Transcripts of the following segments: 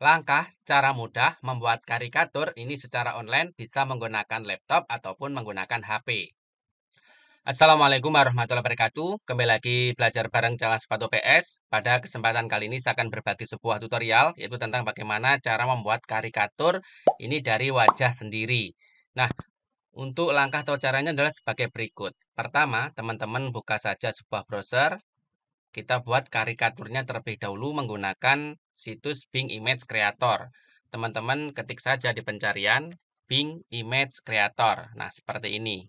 Langkah cara mudah membuat karikatur ini secara online bisa menggunakan laptop ataupun menggunakan HP. Assalamualaikum warahmatullahi wabarakatuh. Kembali lagi belajar bareng Jalan Sepatu PS. Pada kesempatan kali ini saya akan berbagi sebuah tutorial yaitu tentang bagaimana cara membuat karikatur ini dari wajah sendiri. Nah, untuk langkah atau caranya adalah sebagai berikut. Pertama, teman-teman buka saja sebuah browser. Kita buat karikaturnya terlebih dahulu menggunakan situs Bing Image Creator. Teman-teman ketik saja di pencarian Bing Image Creator. Nah, seperti ini.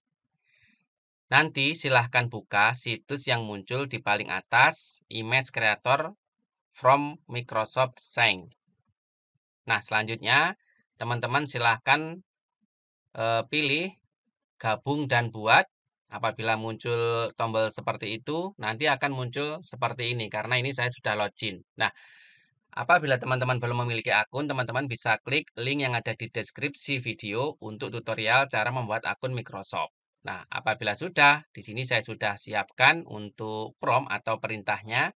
Nanti silahkan buka situs yang muncul di paling atas Image Creator from Microsoft Sync. Nah, selanjutnya teman-teman silahkan eh, pilih gabung dan buat apabila muncul tombol seperti itu, nanti akan muncul seperti ini karena ini saya sudah login. Nah, Apabila teman-teman belum memiliki akun, teman-teman bisa klik link yang ada di deskripsi video untuk tutorial cara membuat akun Microsoft. Nah, apabila sudah, di sini saya sudah siapkan untuk prompt atau perintahnya.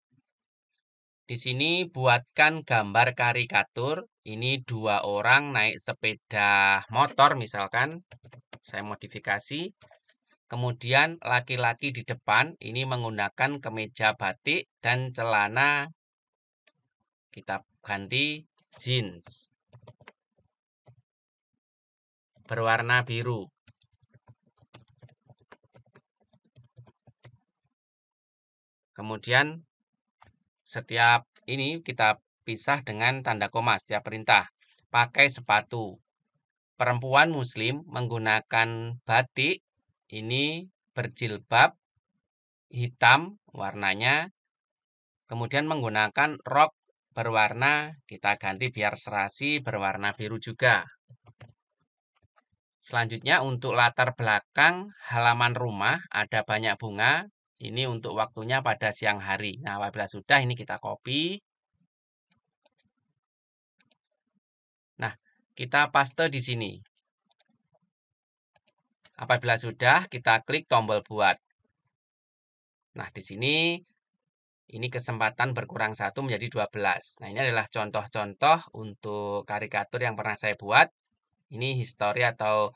Di sini buatkan gambar karikatur. Ini dua orang naik sepeda motor misalkan. Saya modifikasi. Kemudian laki-laki di depan ini menggunakan kemeja batik dan celana kita ganti jeans. Berwarna biru. Kemudian setiap ini kita pisah dengan tanda koma setiap perintah. Pakai sepatu. Perempuan muslim menggunakan batik ini berjilbab hitam warnanya. Kemudian menggunakan rok berwarna kita ganti biar serasi berwarna biru juga. Selanjutnya untuk latar belakang halaman rumah ada banyak bunga. Ini untuk waktunya pada siang hari. Nah, apabila sudah ini kita copy. Nah, kita paste di sini. Apabila sudah, kita klik tombol buat. Nah, di sini ini kesempatan berkurang satu menjadi 12. Nah, ini adalah contoh-contoh untuk karikatur yang pernah saya buat. Ini histori atau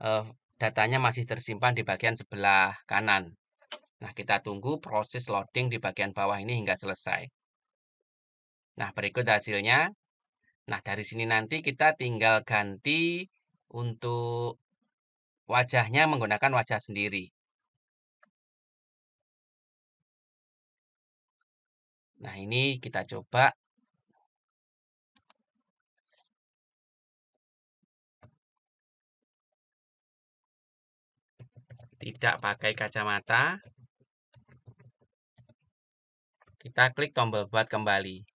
uh, datanya masih tersimpan di bagian sebelah kanan. Nah, kita tunggu proses loading di bagian bawah ini hingga selesai. Nah, berikut hasilnya. Nah, dari sini nanti kita tinggal ganti untuk wajahnya menggunakan wajah sendiri. Nah, ini kita coba tidak pakai kacamata. Kita klik tombol buat kembali.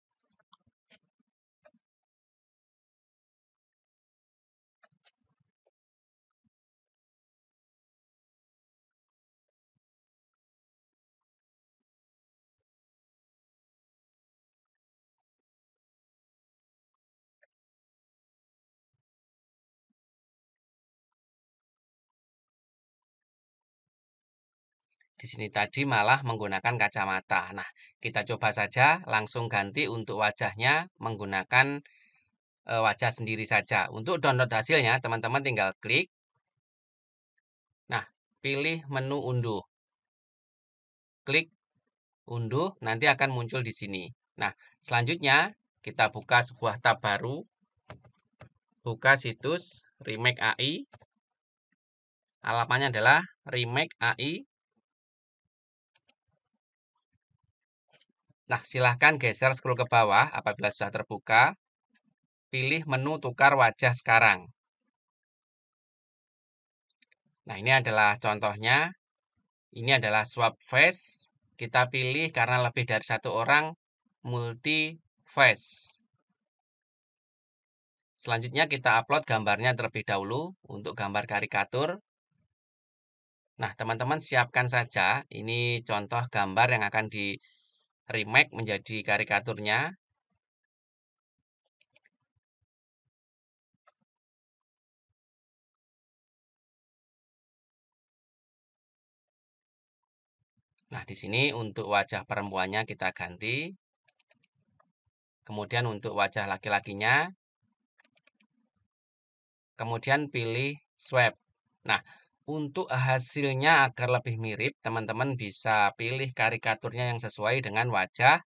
Di sini tadi malah menggunakan kacamata. Nah, kita coba saja langsung ganti untuk wajahnya menggunakan e, wajah sendiri saja. Untuk download hasilnya, teman-teman tinggal klik. Nah, pilih menu unduh. Klik unduh, nanti akan muncul di sini. Nah, selanjutnya kita buka sebuah tab baru. Buka situs Remake AI. Alamannya adalah remake AI Nah, silahkan geser scroll ke bawah apabila sudah terbuka. Pilih menu tukar wajah sekarang. Nah, ini adalah contohnya. Ini adalah swap face. Kita pilih karena lebih dari satu orang multi face. Selanjutnya kita upload gambarnya terlebih dahulu untuk gambar karikatur. Nah, teman-teman siapkan saja. Ini contoh gambar yang akan di remake menjadi karikaturnya. Nah, di sini untuk wajah perempuannya kita ganti. Kemudian untuk wajah laki-lakinya. Kemudian pilih swipe. Nah, untuk hasilnya agar lebih mirip, teman-teman bisa pilih karikaturnya yang sesuai dengan wajah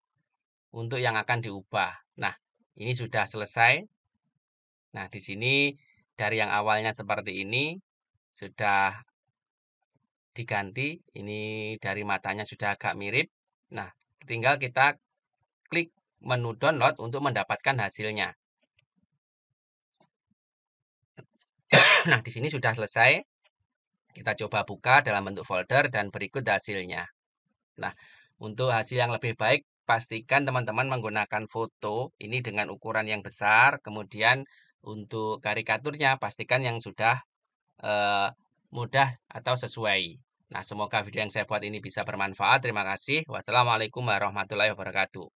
untuk yang akan diubah. Nah, ini sudah selesai. Nah, di sini dari yang awalnya seperti ini sudah diganti. Ini dari matanya sudah agak mirip. Nah, tinggal kita klik menu download untuk mendapatkan hasilnya. nah, di sini sudah selesai. Kita coba buka dalam bentuk folder dan berikut hasilnya. Nah, untuk hasil yang lebih baik, pastikan teman-teman menggunakan foto ini dengan ukuran yang besar. Kemudian untuk karikaturnya, pastikan yang sudah eh, mudah atau sesuai. Nah, semoga video yang saya buat ini bisa bermanfaat. Terima kasih. Wassalamualaikum warahmatullahi wabarakatuh.